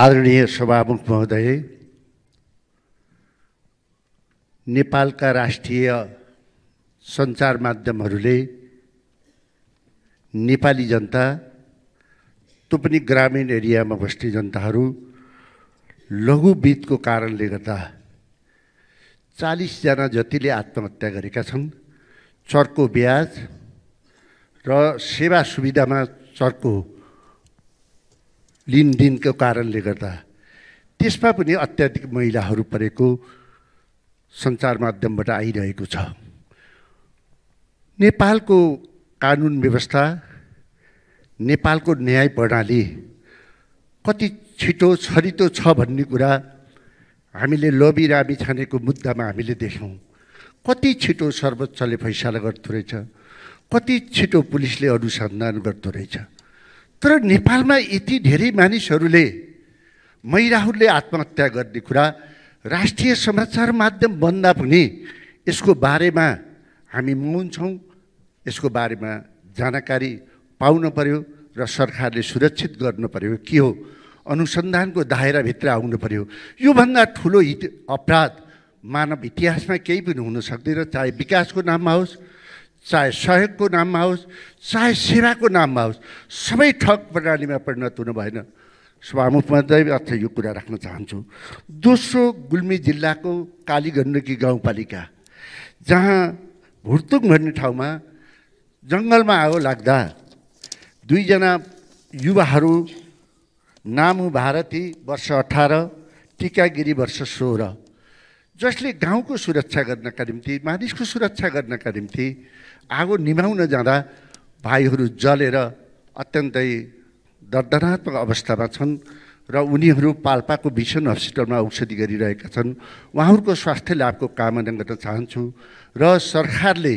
आदरणीय सभामुख महोदय नेपालका राष्ट्रिय सञ्चार माध्यमहरूले नेपाली जनता त्यो पनि ग्रामीण एरियामा बस्ने जनताहरू लघुवित्तको कारणले गर्दा चालिसजना जतिले आत्महत्या गरेका छन् चर्को ब्याज र सेवा सुविधामा चर्को लिनदिनको कारणले गर्दा त्यसमा पनि अत्याधिक महिलाहरू परेको सञ्चार माध्यमबाट आइरहेको छ नेपालको कानुन व्यवस्था नेपालको न्याय प्रणाली कति छिटो छरितो छ भन्ने कुरा हामीले लबी रामी छानेको मुद्दामा हामीले देख्यौँ कति छिटो सर्वोच्चले फैसला गर्दो रहेछ कति छिटो पुलिसले अनुसन्धान गर्दो रहेछ तर नेपालमा यति धेरै मानिसहरूले महिलाहरूले आत्महत्या गर्ने कुरा राष्ट्रिय समाचार माध्यम बन्दा पनि यसको बारेमा हामी मौन छौँ यसको बारेमा जानकारी पाउन पर्यो र सरकारले सुरक्षित गर्नु पर्यो के हो अनुसन्धानको दायराभित्र आउनु पर्यो योभन्दा ठुलो अपराध मानव इतिहासमा केही पनि हुन सक्दैन चाहे विकासको नाममा होस् चाहे सहयोगको नाममा होस् चाहे सेवाको नाममा होस् सबै ठग प्रणालीमा परिणत हुनु भएन सभामुखमा अर्थ यो कुरा राख्न चाहन्छु दोस्रो गुल्मी जिल्लाको कालीगण्डकी गाउँपालिका जहाँ भुर्तुङ भन्ने ठाउँमा जङ्गलमा आगो लाग्दा दुईजना युवाहरू नामु भारती वर्ष अठार टिकागिरी वर्ष सोह्र जसले गाउँको सुरक्षा गर्नका निम्ति मानिसको सुरक्षा गर्नका निम्ति आगो निभाउन जाँदा भाइहरू जलेर अत्यन्तै दर्दनात्मक अवस्थामा छन् र उनीहरू पाल्पाको भीषण हस्पिटलमा औषधि गरिरहेका छन् उहाँहरूको स्वास्थ्य लाभको कामना गर्न चाहन्छु र सरकारले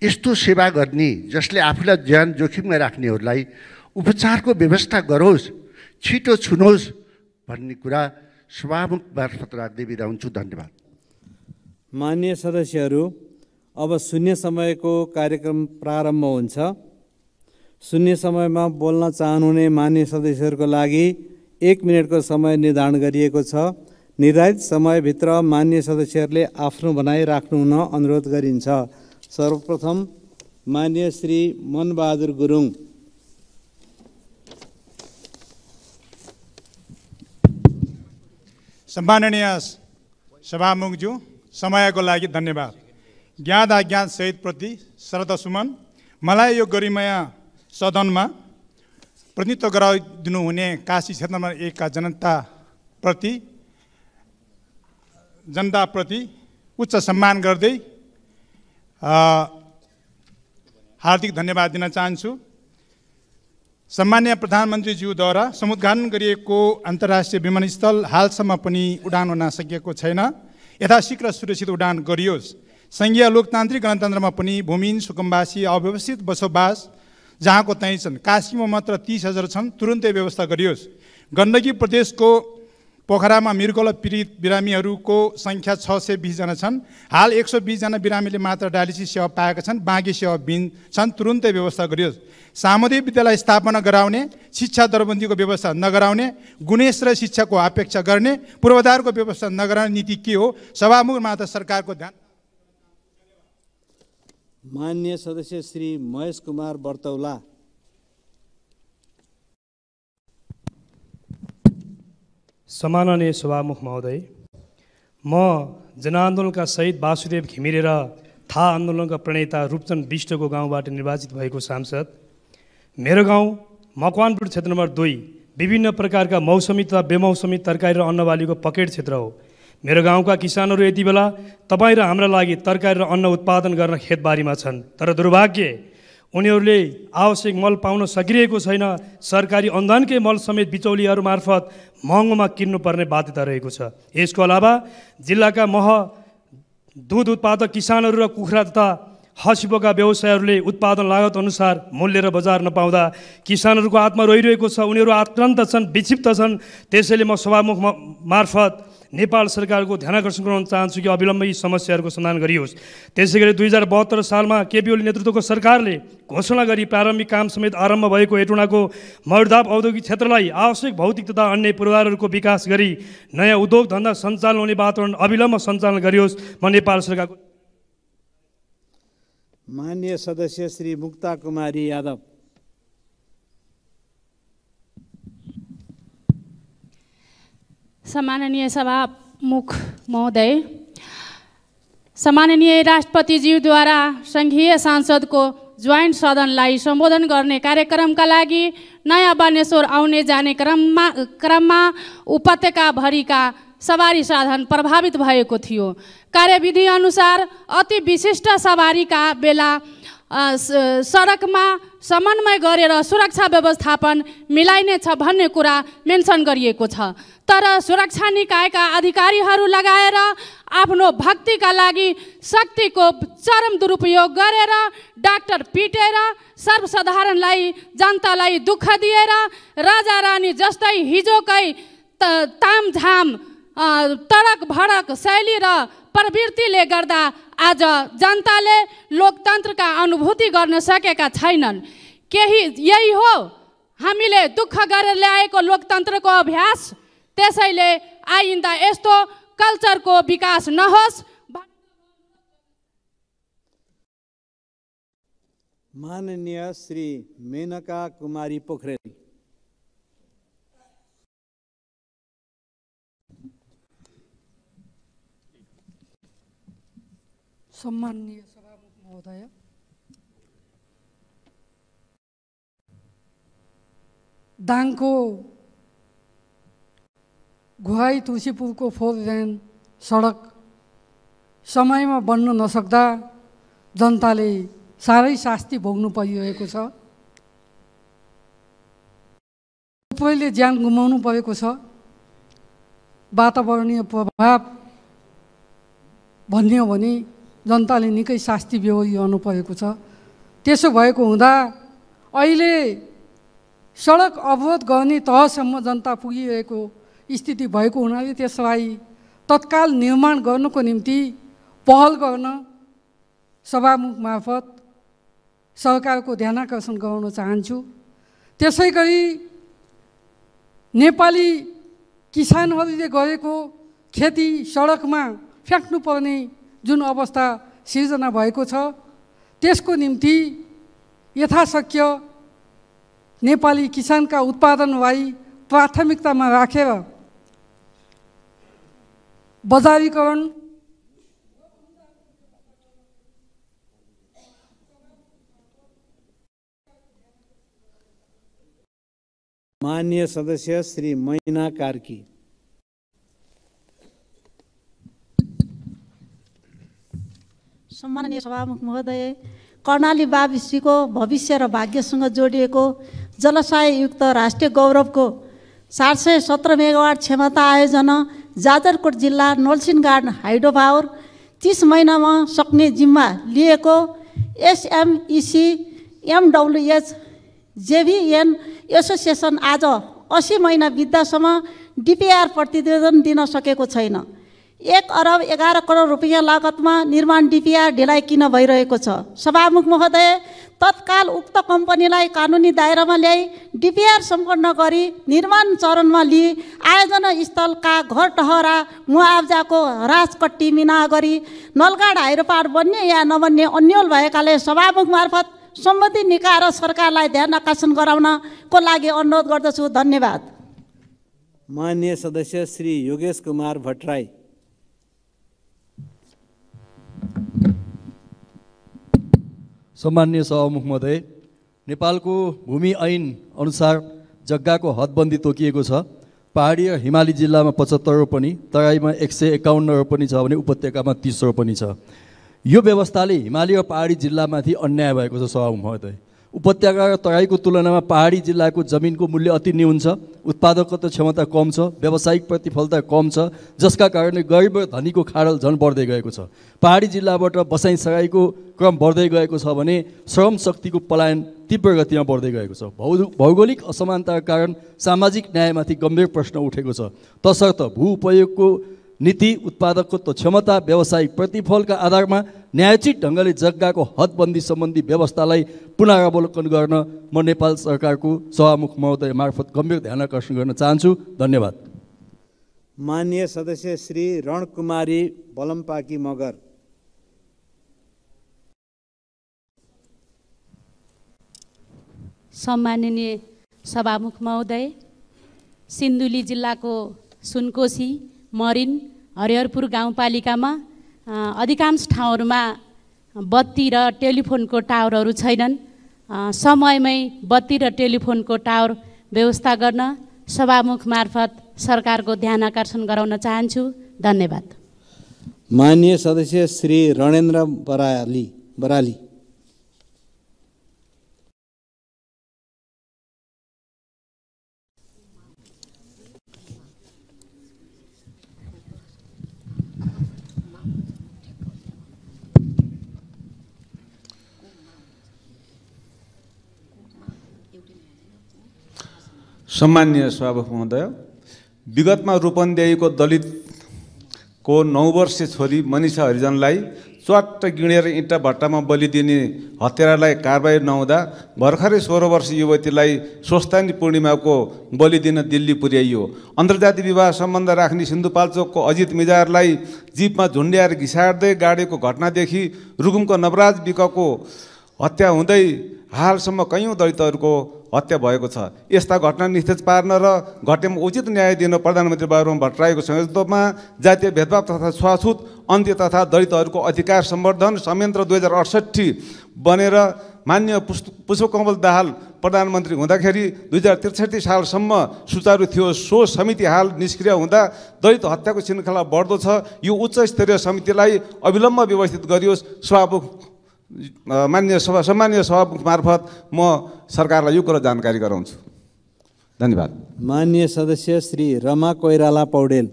यस्तो सेवा गर्ने जसले आफूलाई ज्यान जोखिममा राख्नेहरूलाई उपचारको व्यवस्था गरोस् छिटो छुनोस् भन्ने कुरा सभामुख मार्फत राजदेवी हुन्छु धन्यवाद मान्य सदस्यहरू अब शून्य समयको कार्यक्रम प्रारम्भ हुन्छ शून्य समयमा बोल्न चाहनुहुने मान्य सदस्यहरूको लागि एक मिनटको समय निर्धारण गरिएको छ निर्धारित समयभित्र मान्य सदस्यहरूले आफ्नो भनाइ राख्नुहुन अनुरोध गरिन्छ सर्वप्रथम मान्य श्री मनबहादुर गुरुङ सम्माननीय सभामुखज्यू समयको लागि धन्यवाद ज्ञात अज्ञात सहितप्रति श्रद्धा सुमन मलाई यो गरिमय सदनमा प्रतिनिधित्व गराइदिनुहुने काशी क्षेत्र नम्बर एकका जनताप्रति जनताप्रति उच्च सम्मान गर्दै हार्दिक धन्यवाद दिन चाहन्छु सामान्य प्रधानमन्त्रीज्यूद्वारा समुद्घाटन गरिएको अन्तर्राष्ट्रिय विमानस्थल हालसम्म पनि उडान हुन सकिएको छैन यथाशीघ्र सुरक्षित उडान गरियोस् सङ्घीय लोकतान्त्रिक गणतन्त्रमा पनि भूमिहीन सुकुम्बासी अव्यवस्थित बसोबास जहाँको तैँ छन् काशीमा मात्र तिस हजार छन् तुरुन्तै व्यवस्था गरियोस् गण्डकी प्रदेशको पोखरामा मृगोल पीडित बिरामीहरूको सङ्ख्या छ सय बिसजना छन् हाल एक सय बिसजना बिरामीले मात्र डायलिसिस सेवा पाएका छन् बाँकी सेवा बिन छन् तुरुन्तै व्यवस्था गरियोस् सामुदायिक विद्यालय स्थापना गराउने शिक्षा दरबन्दीको व्यवस्था नगराउने गुणेश र शिक्षाको अपेक्षा गर्ने पूर्वाधारको व्यवस्था नगराउने नीति के हो सभामुखमा त सरकारको ध्यान मान्य सदस्य श्री महेश कुमार बर्तौला सम्माननीय सभामुख महोदय म जनआन्दोलनका सहित वासुदेव घिमिरे र थाहा आन्दोलनका प्रणेता रूपचन्द विष्टको गाउँबाट निर्वाचित भएको सांसद मेरो गाउँ मकवानपुर क्षेत्र नम्बर दुई विभिन्न प्रकारका मौसमी तथा बेमौसमी तरकारी र अन्नबालीको पकेट क्षेत्र हो मेरो गाउँका किसानहरू यति बेला तपाईँ र हाम्रा लागि तरकारी र अन्न उत्पादन गर्न खेतबारीमा छन् तर दुर्भाग्य उनीहरूले आवश्यक मल पाउन सकिरहेको छैन सरकारी अनुदानकै मल समेत बिचौलीहरू मार्फत महँगोमा किन्नुपर्ने बाध्यता रहेको छ यसको अलावा जिल्लाका मह दुध उत्पादक किसानहरू र कुखुरा तथा हसिबोका व्यवसायहरूले उत्पादन लागत अनुसार मूल्य र बजार नपाउँदा किसानहरूको आत्मा रोइरहेको छ उनीहरू आक्रान्त छन् विक्षिप्त छन् त्यसैले म सभामुख मार्फत नेपाल सरकारको ध्यान आकर्षण गराउन चाहन्छु कि अविलम्ब यी समस्याहरूको समाधान गरियोस् त्यसै गरी दुई हजार बहत्तर सालमा केपी ओली नेतृत्वको सरकारले घोषणा गरी प्रारम्भिक काम समेत आरम्भ भएको एटुणाको मर्दाप औद्योगिक क्षेत्रलाई आवश्यक भौतिक तथा अन्य पूर्वाधारहरूको विकास गरी नयाँ उद्योग धन्दा सञ्चालन हुने वातावरण अविलम्ब सञ्चालन गरियोस् म नेपाल सरकारको मान्य सदस्य श्री मुक्ता कुमारी यादव सम्माननीय सभामुख महोदय सम्माननीय राष्ट्रपतिज्यूद्वारा सङ्घीय सांसदको ज्वाइन्ट सदनलाई सम्बोधन गर्ने कार्यक्रमका लागि नयाँ बनेश्वर आउने जाने क्रममा क्रममा उपत्यकाभरिका सवारी साधन प्रभावित भएको थियो कार्यविधि अनुसार अति विशिष्ट सवारीका बेला सडकमा समन्वय गरेर सुरक्षा व्यवस्थापन मिलाइनेछ भन्ने कुरा मेन्सन गरिएको छ तर सुरक्षा निकायका अधिकारीहरू लगाएर आफ्नो भक्तिका लागि शक्तिको चरम दुरुपयोग गरेर डाक्टर पिटेर सर्वसाधारणलाई जनतालाई दुःख दिएर राजा रानी जस्तै हिजोकै तामझाम तडक भडक शैली र प्रवृत्तिले गर्दा आज जनताले लोकतन्त्रका अनुभूति गर्न सकेका छैनन् केही यही हो हामीले दुःख गरेर ल्याएको लोकतन्त्रको अभ्यास त्यसैले आइन्दा यस्तो कल्चरको विकास नहोस् माननीय श्री मेनका कुमारी पोखरेल सम्माननीय सभामुख महोदय दाङको घुवाई तुलसीपुरको फोर लेन सडक समयमा बन्न नसक्दा जनताले साह्रै शास्ति भोग्नु परिरहेको छ थुप्रैले ज्यान गुमाउनु परेको छ वातावरणीय प्रभाव भन्ने भने जनताले निकै शास्ति व्यवहार परेको छ त्यसो भएको हुँदा अहिले सडक अवरोध गर्ने तहसम्म जनता पुगिरहेको स्थिति भएको हुनाले त्यसलाई तत्काल निर्माण गर्नको निम्ति पहल गर्न सभामुख मार्फत सरकारको आकर्षण गराउन चाहन्छु त्यसै गरी नेपाली किसानहरूले गरेको खेती सडकमा फ्याँक्नुपर्ने जुन अवस्था सिर्जना भएको छ त्यसको निम्ति यथाशक्य नेपाली किसानका उत्पादनलाई प्राथमिकतामा राखेर रा। बजारीकरण मान्य सदस्य श्री मैना कार्की सम्माननीय सभामुख महोदय कर्णाली बाविसीको भविष्य र भाग्यसँग जोडिएको जलाशयुक्त राष्ट्रिय गौरवको सात सय सत्र मेगावाट क्षमता आयोजना जाजरकोट जिल्ला नोल्सिन गार्डन हाइड्रो पावर तिस महिनामा सक्ने जिम्मा लिएको एसएमइसी एमडब्लुएच जेभिएन एसोसिएसन आज असी महिना बित्दासम्म डिपिआर प्रतिवेदन दिन सकेको छैन एक अरब एघार करोड रुपियाँ लागतमा निर्माण डिपिआर ढिलाइ किन भइरहेको छ सभामुख महोदय तत्काल उक्त कम्पनीलाई कानुनी दायरामा ल्याई डिपिआर सम्पन्न गरी निर्माण चरणमा लिई आयोजना स्थलका घर टहरा मुआब्जाको हरासकट्टी मिना गरी नलगाड हाइरोपाट बन्ने या नबन्ने अन्यल भएकाले सभामुख मार्फत सम्बन्धित निकाय र सरकारलाई ध्यान आकर्षण गराउनको लागि अनुरोध गर्दछु धन्यवाद मान्य सदस्य श्री योगेश कुमार भट्टराई सम्मान्य सभामुख महोदय नेपालको भूमि ऐन अनुसार जग्गाको हदबन्दी तोकिएको छ पहाडी र हिमाली जिल्लामा पचहत्तर रोपनी तराईमा एक सय एकाउन्न रोपनी छ भने उपत्यकामा तिस रोपनी छ यो व्यवस्थाले हिमाली र पहाडी जिल्लामाथि अन्याय भएको छ सभामुख महोदय उपत्यका तराईको तुलनामा पहाडी जिल्लाको जमिनको मूल्य अति न्यून छ उत्पादकत्व क्षमता कम छ व्यावसायिक प्रतिफलता कम छ जसका कारणले गरिब र धनीको खाडल झन् बढ्दै गएको छ पहाडी जिल्लाबाट सराईको क्रम बढ्दै गएको छ भने श्रम शक्तिको पलायन तीव्र गतिमा बढ्दै गएको छ भौ भौगोलिक असमानताका कारण सामाजिक न्यायमाथि गम्भीर प्रश्न उठेको छ तसर्थ भू उपयोगको नीति उत्पादकत्व क्षमता व्यवसायिक प्रतिफलका आधारमा न्यायचित ढङ्गले जग्गाको हदबन्दी सम्बन्धी व्यवस्थालाई पुनरावलोकन गर्न म नेपाल सरकारको सभामुख महोदय मार्फत गम्भीर ध्यान आकर्षण गर्न चाहन्छु धन्यवाद मान्य सदस्य श्री रणकुमारी बलम्पाकी मगर सम्माननीय सभामुख महोदय सिन्धुली जिल्लाको सुनकोशी मरिन हरिहरपुर गाउँपालिकामा अधिकांश ठाउँहरूमा बत्ती र टेलिफोनको टावरहरू छैनन् समयमै बत्ती र टेलिफोनको टावर व्यवस्था गर्न सभामुख मार्फत सरकारको ध्यान आकर्षण गराउन चाहन्छु धन्यवाद मान्य सदस्य श्री रणेन्द्र बराली बराली सम्मान्य स्वाभाव महोदय विगतमा रूपन्देहीको दलितको नौ वर्षीय छोरी मनिषा हरिजनलाई च्वाट्ट गिँडेर इँटा भट्टामा बलिदिने हत्यारालाई कारवाही नहुँदा भर्खरै सोह्र वर्ष युवतीलाई स्वस्थानी पूर्णिमाको बलिदिन दिल्ली पुर्याइयो अन्तर्जातीय विवाह सम्बन्ध राख्ने सिन्धुपाल्चोकको अजित मिजारलाई जीपमा झुन्ड्याएर घिसार्दै गाडेको घटनादेखि रुकुमको नवराज विकको हत्या हुँदै हालसम्म कैयौँ दलितहरूको हत्या भएको छ यस्ता घटना निस्तेज पार्न र घटनामा उचित न्याय दिन प्रधानमन्त्री बाबुराम भट्टराईको संयोजकमा जातीय भेदभाव तथा छुवाछुत अन्त्य तथा दलितहरूको अधिकार सम्वर्धन संयन्त्र दुई हजार अडसट्ठी बनेर मान्य पुष्प पुष्पकमल दाहाल प्रधानमन्त्री हुँदाखेरि दुई हजार त्रिसठी सालसम्म सुचारू थियो सो समिति हाल निष्क्रिय हुँदा दलित हत्याको श्रृङ्खला बढ्दो छ यो उच्च स्तरीय समितिलाई अविलम्ब व्यवस्थित गरियोस् सभामुख मान्य सभा सम्मान्य सभामुख मार्फत म सरकारलाई यो कुरा जानकारी गराउँछु धन्यवाद मान्य सदस्य श्री रमा कोइराला पौडेल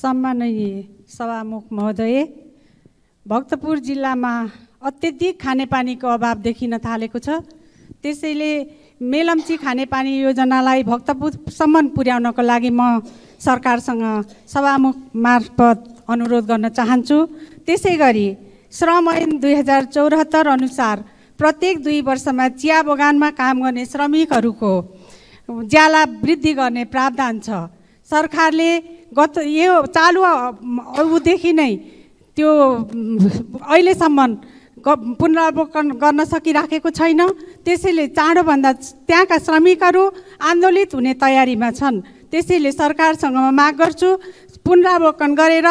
सम्माननीय सभामुख महोदय भक्तपुर जिल्लामा अत्यधिक खानेपानीको अभाव देखिन थालेको छ त्यसैले मेलम्ची खानेपानी योजनालाई भक्तपुरसम्म पुर्याउनको लागि म सरकारसँग सभामुख मार्फत अनुरोध गर्न चाहन्छु त्यसै गरी श्रम ऐन दुई हजार चौरात्तर अनुसार प्रत्येक दुई वर्षमा चिया बगानमा काम गर्ने श्रमिकहरूको ज्याला वृद्धि गर्ने प्रावधान छ सरकारले गत यो चालु अबदेखि नै त्यो अहिलेसम्म पुनरावलोकन गर्न सकिराखेको छैन त्यसैले चाँडोभन्दा त्यहाँका श्रमिकहरू आन्दोलित हुने तयारीमा छन् त्यसैले सरकारसँग म माग गर्छु पुनरावलोकन गरेर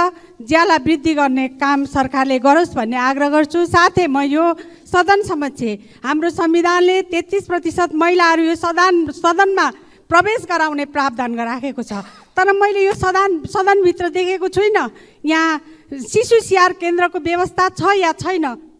ज्याला वृद्धि गर्ने काम सरकारले गरोस् भन्ने आग्रह गर्छु साथै म यो सदन समक्ष हाम्रो संविधानले तेत्तिस प्रतिशत महिलाहरू यो सदन सदनमा प्रवेश गराउने प्रावधान राखेको छ तर मैले यो सदन सदनभित्र देखेको छुइनँ यहाँ शिशु स्याहार केन्द्रको व्यवस्था छ या छैन